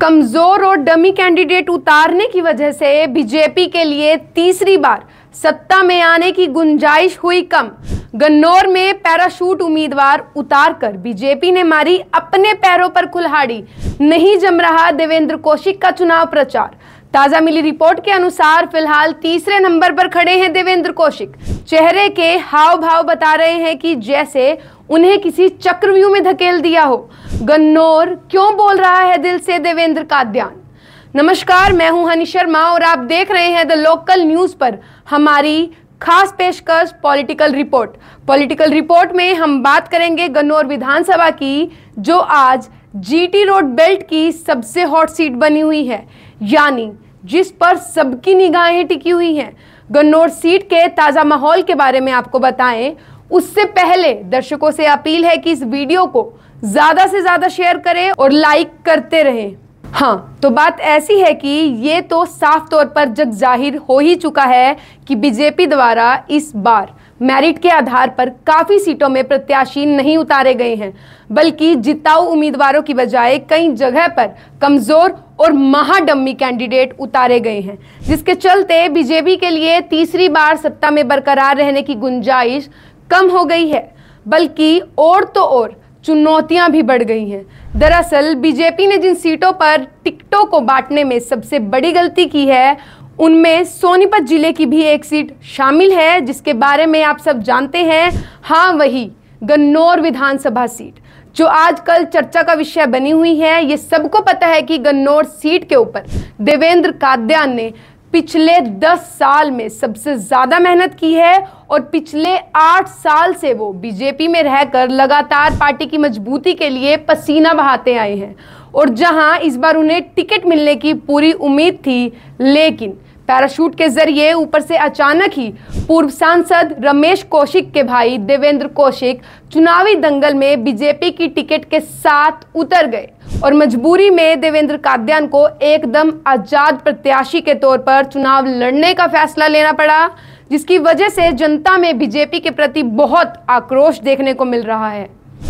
कमजोर और dummy candidate उतारने की वजह से बीजेपी के लिए तीसरी बार सत्ता में आने की गुंजाइश हुई कम गन्नौर में पैराशूट उम्मीदवार उतारकर बीजेपी ने मारी अपने पैरों पर कुल्हाड़ी नहीं जम रहा देवेंद्र कौशिक का चुनाव प्रचार ताजा मिली रिपोर्ट के अनुसार फिलहाल तीसरे नंबर पर खड़े हैं देवेंद्र कौशिक चेहरे के हाव भाव बता रहे हैं कि जैसे उन्हें किसी चक्रव्यूह में धकेल दिया हो गन्नौर क्यों बोल रहा है दिल से देवेंद्र काद्यान नमस्कार मैं हूं हनी शर्मा और आप देख रहे हैं द लोकल न्यूज़ पर हमारी खास पेशकश पॉलिटिकल रिपोर्ट पॉलिटिकल रिपोर्ट में हम बात करेंगे गन्नौर विधानसभा की जो आज जीटी रोड बेल्ट की सबसे हॉट सीट बनी हुई है यानी जिस पर सबकी निगाहें टिकी हुई हैं गन्नौर सीट के ताज़ा माहौल के बारे में आपको बताएं उससे पहले दर्शकों से अपील है कि इस वीडियो को ज़्यादा से ज़्यादा शेयर करें और लाइक करते रहें हाँ तो बात ऐसी है कि ये तो साफ तौर पर जग जाहिर हो ही चुका है कि बीजेपी द्वारा इस बार मेरिट के आधार पर काफ़ी सीटों में प्रत्याशी नहीं उतारे गए हैं बल्कि जिताऊ उम्मीदवारों की बजाय कई जगह पर कमज़ोर और महाडम्मी कैंडिडेट उतारे गए हैं जिसके चलते बीजेपी के लिए तीसरी बार सत्ता में बरकरार रहने की गुंजाइश कम हो गई है बल्कि और तो और चुनौतियां भी बढ़ गई हैं दरअसल बीजेपी ने जिन सीटों पर टिकटों को बांटने में सबसे बड़ी गलती की है उनमें सोनीपत जिले की भी एक सीट शामिल है जिसके बारे में आप सब जानते हैं हाँ वही गन्नौर विधानसभा सीट जो आजकल चर्चा का विषय बनी हुई है ये सबको पता है कि गन्नौर सीट के ऊपर देवेंद्र काद्यान ने पिछले 10 साल में सबसे ज़्यादा मेहनत की है और पिछले आठ साल से वो बीजेपी में रहकर लगातार पार्टी की मजबूती के लिए पसीना बहाते आए हैं और जहां इस बार उन्हें टिकट मिलने की पूरी उम्मीद थी लेकिन पैराशूट के जरिए ऊपर से अचानक ही पूर्व सांसद रमेश कौशिक के भाई देवेंद्र कौशिक चुनावी दंगल में बीजेपी की टिकट के साथ उतर गए और मजबूरी में देवेंद्र काद्यान को एकदम आजाद प्रत्याशी के तौर पर चुनाव लड़ने का फैसला लेना पड़ा जिसकी वजह से जनता में बीजेपी के प्रति बहुत आक्रोश देखने को मिल रहा है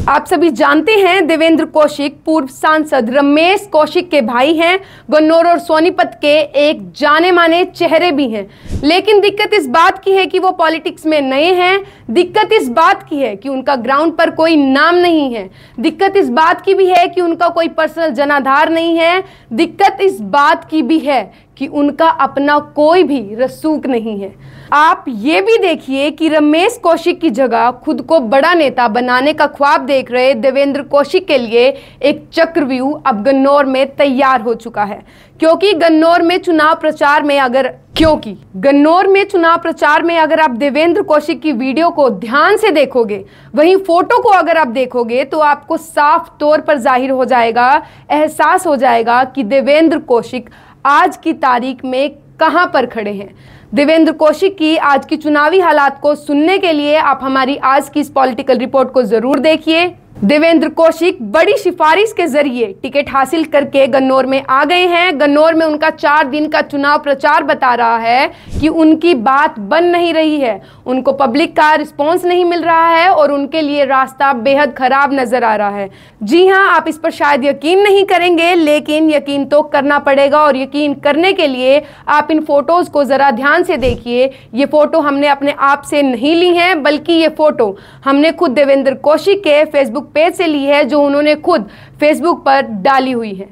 आप सभी जानते हैं देवेंद्र कौशिक पूर्व सांसद रमेश कौशिक के भाई हैं गन्नौर और सोनीपत के एक जाने माने चेहरे भी हैं लेकिन दिक्कत इस बात की है कि वो पॉलिटिक्स में नए हैं दिक्कत इस बात की है कि उनका ग्राउंड पर कोई नाम नहीं है दिक्कत इस बात की भी है कि उनका कोई पर्सनल जनाधार नहीं है दिक्कत इस बात की भी है कि उनका अपना कोई भी रसूख नहीं है आप ये भी देखिए कि रमेश कौशिक की जगह खुद को बड़ा नेता बनाने का ख्वाब देख रहे देवेंद्र कौशिक के लिए एक चक्रव्यूह अब गन्नौर में तैयार हो चुका है क्योंकि गन्नौर में चुनाव प्रचार में अगर क्योंकि गन्नौर में चुनाव प्रचार में अगर आप देवेंद्र कौशिक की वीडियो को ध्यान से देखोगे वहीं फोटो को अगर आप देखोगे तो आपको साफ तौर पर जाहिर हो जाएगा एहसास हो जाएगा कि देवेंद्र कौशिक आज की तारीख में कहां पर खड़े हैं देवेंद्र कौशिक की आज की चुनावी हालात को सुनने के लिए आप हमारी आज की इस पॉलिटिकल रिपोर्ट को ज़रूर देखिए देवेंद्र कौशिक बड़ी सिफारिश के जरिए टिकट हासिल करके गन्नौर में आ गए हैं गन्नौर में उनका चार दिन का चुनाव प्रचार बता रहा है कि उनकी बात बन नहीं रही है उनको पब्लिक का रिस्पांस नहीं मिल रहा है और उनके लिए रास्ता बेहद ख़राब नज़र आ रहा है जी हाँ आप इस पर शायद यकीन नहीं करेंगे लेकिन यकीन तो करना पड़ेगा और यकीन करने के लिए आप इन फ़ोटोज़ को ज़रा ध्यान से देखिए ये फ़ोटो हमने अपने आप से नहीं ली है बल्कि ये फ़ोटो हमने खुद देवेंद्र कौशिक के फेसबुक रुपए से ली है जो उन्होंने खुद फेसबुक पर डाली हुई है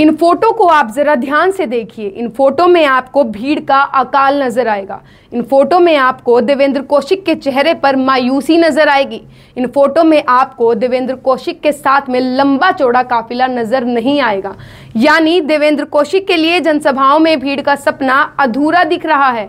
इन फोटो को आप ज़रा ध्यान से देखिए इन फोटो में आपको भीड़ का अकाल नज़र आएगा इन फोटो में आपको देवेंद्र कौशिक के चेहरे पर मायूसी नज़र आएगी इन फोटो में आपको देवेंद्र कौशिक के साथ में लंबा चौड़ा काफिला नज़र नहीं आएगा यानी देवेंद्र कौशिक के लिए जनसभाओं में भीड़ का सपना अधूरा दिख रहा है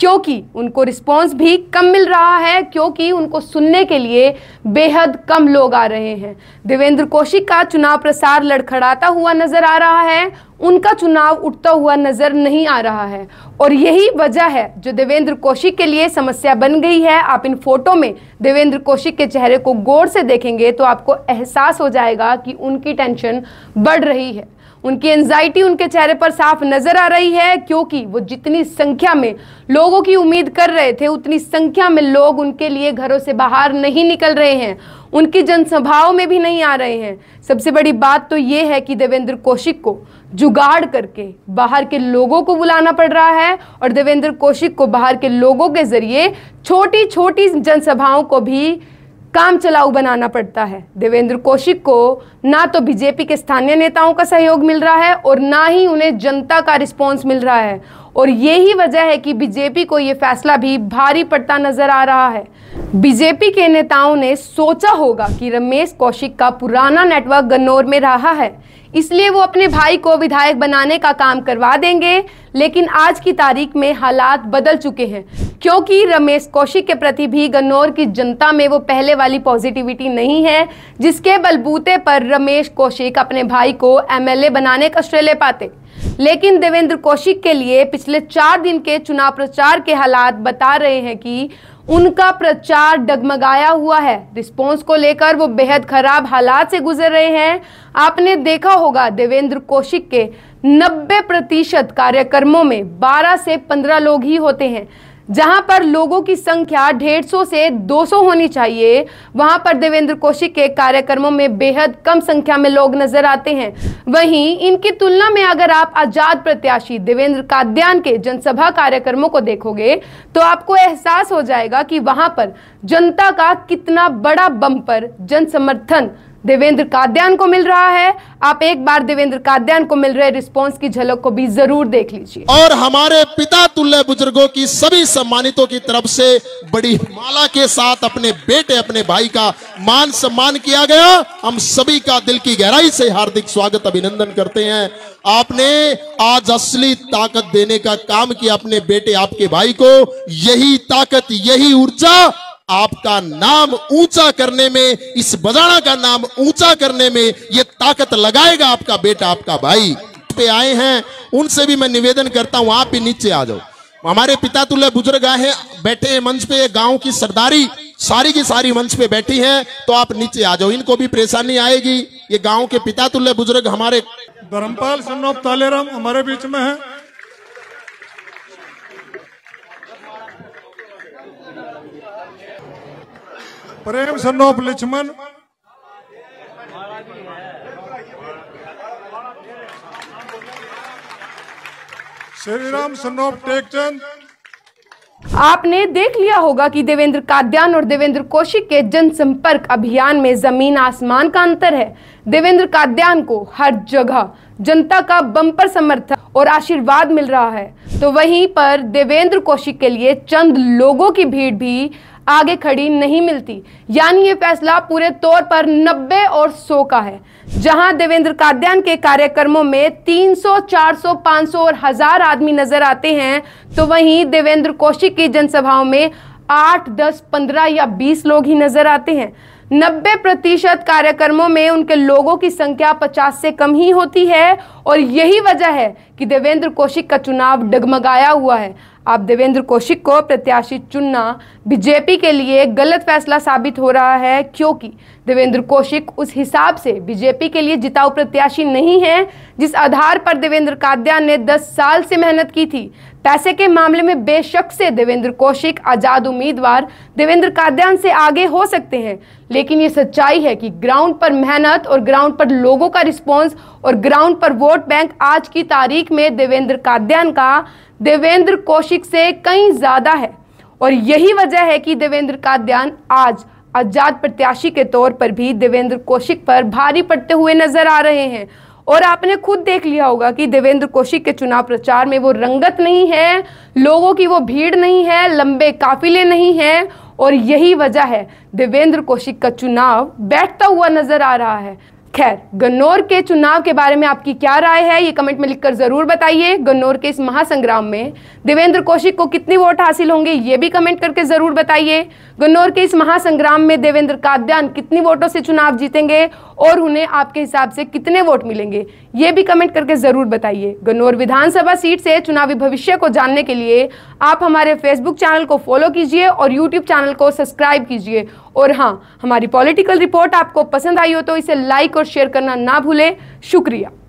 क्योंकि उनको रिस्पॉन्स भी कम मिल रहा है क्योंकि उनको सुनने के लिए बेहद कम लोग आ रहे हैं देवेंद्र कौशिक का चुनाव प्रसार लड़खड़ाता हुआ नजर आ रहा है उनका चुनाव उठता हुआ नजर नहीं आ रहा है और यही वजह है जो देवेंद्र कौशिक के लिए समस्या बन गई है आप इन फोटो में देवेंद्र कौशिक के चेहरे को गौर से देखेंगे तो आपको एहसास हो जाएगा कि उनकी टेंशन बढ़ रही है उनकी एंजाइटी उनके चेहरे पर साफ नज़र आ रही है क्योंकि वो जितनी संख्या में लोगों की उम्मीद कर रहे थे उतनी संख्या में लोग उनके लिए घरों से बाहर नहीं निकल रहे हैं उनकी जनसभाओं में भी नहीं आ रहे हैं सबसे बड़ी बात तो ये है कि देवेंद्र कौशिक को जुगाड़ करके बाहर के लोगों को बुलाना पड़ रहा है और देवेंद्र कौशिक को बाहर के लोगों के ज़रिए छोटी छोटी जनसभाओं को भी काम चलाऊ बनाना पड़ता है देवेंद्र कौशिक को ना तो बीजेपी के स्थानीय नेताओं का सहयोग मिल रहा है और ना ही उन्हें जनता का रिस्पॉन्स मिल रहा है और यही वजह है कि बीजेपी को ये फैसला भी भारी पड़ता नजर आ रहा है बीजेपी के नेताओं ने सोचा होगा कि रमेश कौशिक का पुराना नेटवर्क गन्नौर में रहा है इसलिए वो अपने भाई को विधायक बनाने का काम करवा देंगे लेकिन आज की तारीख में हालात बदल चुके हैं क्योंकि रमेश कौशिक के प्रति भी गन्नौर की जनता में वो पहले वाली पॉजिटिविटी नहीं है जिसके बलबूते पर रमेश कौशिक अपने भाई को एमएलए बनाने का श्रेय ले पाते लेकिन देवेंद्र कौशिक के लिए पिछले चार दिन के चुनाव प्रचार के हालात बता रहे हैं कि उनका प्रचार डगमगाया हुआ है रिस्पांस को लेकर वो बेहद खराब हालात से गुजर रहे हैं आपने देखा होगा देवेंद्र कौशिक के 90 प्रतिशत कार्यक्रमों में 12 से 15 लोग ही होते हैं जहां पर लोगों की संख्या 150 से 200 होनी चाहिए वहां पर देवेंद्र कौशिक के कार्यक्रमों में बेहद कम संख्या में लोग नजर आते हैं वहीं इनकी तुलना में अगर आप आजाद प्रत्याशी देवेंद्र काद्यान के जनसभा कार्यक्रमों को देखोगे तो आपको एहसास हो जाएगा कि वहां पर जनता का कितना बड़ा बम्पर जन समर्थन देवेंद्र काद्यान को मिल रहा है आप एक बार देवेंद्र काद्यान को मिल रहे रिस्पांस की झलक को भी जरूर देख लीजिए और हमारे पिता तुल्य बुजुर्गों की सभी सम्मानितों की तरफ से बड़ी माला के साथ अपने बेटे अपने भाई का मान सम्मान किया गया हम सभी का दिल की गहराई से हार्दिक स्वागत अभिनंदन करते हैं आपने आज असली ताकत देने का काम किया अपने बेटे आपके भाई को यही ताकत यही ऊर्जा आपका नाम ऊंचा करने में इस बदाना का नाम ऊंचा करने में यह ताकत लगाएगा आपका बेटा आपका भाई पे आए हैं उनसे भी मैं निवेदन करता हूं आप भी नीचे आ जाओ हमारे पिता तुल्य बुजुर्ग आए हैं बैठे हैं मंच पे गांव की सरदारी सारी की सारी मंच पे बैठी हैं तो आप नीचे आ जाओ इनको भी परेशानी आएगी ये गांव के पिता तुल्य बुजुर्ग हमारे धर्मपाल सुनो तालेराम हमारे बीच में है प्रेम सन लक्ष्मण श्री राम सन टेकचंद आपने देख लिया होगा कि देवेंद्र काद्यान और देवेंद्र कौशिक के जनसंपर्क अभियान में जमीन आसमान का अंतर है देवेंद्र काद्यान को हर जगह जनता का बम्पर समर्थन और आशीर्वाद मिल रहा है तो वहीं पर देवेंद्र कौशिक के लिए चंद लोगों की भीड़ भी आगे खड़ी नहीं मिलती यानी ये फैसला पूरे तौर पर 90 और 100 का है जहां देवेंद्र काद्यान के कार्यक्रमों में 300, 400, 500 और हजार आदमी नजर आते हैं तो वहीं देवेंद्र कौशिक की जनसभाओं में 8, 10, 15 या 20 लोग ही नजर आते हैं 90 प्रतिशत कार्यक्रमों में उनके लोगों की संख्या पचास से कम ही होती है और यही वजह है कि देवेंद्र कौशिक का चुनाव डगमगाया हुआ है आप देवेंद्र कौशिक को प्रत्याशी चुनना बीजेपी के लिए गलत फैसला साबित हो रहा है क्योंकि देवेंद्र कौशिक उस हिसाब से बीजेपी के लिए जिताऊ प्रत्याशी नहीं है जिस आधार पर देवेंद्र कादियान ने 10 साल से मेहनत की थी पैसे के मामले में बेशक से देवेंद्र कौशिक आज़ाद उम्मीदवार देवेंद्र काद्यान से आगे हो सकते हैं लेकिन ये सच्चाई है कि ग्राउंड पर मेहनत और ग्राउंड पर लोगों का रिस्पॉन्स और ग्राउंड पर वोट बैंक आज की तारीख में देवेंद्र काद्यान का देवेंद्र कौशिक से कहीं ज़्यादा है और यही वजह है कि देवेंद्र का ध्यान आज आजाद प्रत्याशी के तौर पर भी देवेंद्र कौशिक पर भारी पड़ते हुए नजर आ रहे हैं और आपने खुद देख लिया होगा कि देवेंद्र कौशिक के चुनाव प्रचार में वो रंगत नहीं है लोगों की वो भीड़ नहीं है लंबे काफिले नहीं हैं और यही वजह है देवेंद्र कौशिक का चुनाव बैठता हुआ नजर आ रहा है खैर गन्नौर के चुनाव के बारे में आपकी क्या राय है ये कमेंट में लिखकर ज़रूर बताइए गन्नौर के इस महासंग्राम में देवेंद्र कौशिक को कितनी वोट हासिल होंगे ये भी कमेंट करके ज़रूर बताइए गन्नौर के इस महासंग्राम में देवेंद्र काद्यान कितनी वोटों से चुनाव जीतेंगे और उन्हें आपके हिसाब से कितने वोट मिलेंगे ये भी कमेंट करके ज़रूर बताइए गन्नौर विधानसभा सीट से चुनावी भविष्य को जानने के लिए आप हमारे फेसबुक चैनल को फॉलो कीजिए और यूट्यूब चैनल को सब्सक्राइब कीजिए और हाँ हमारी पॉलिटिकल रिपोर्ट आपको पसंद आई हो तो इसे लाइक और शेयर करना ना भूलें शुक्रिया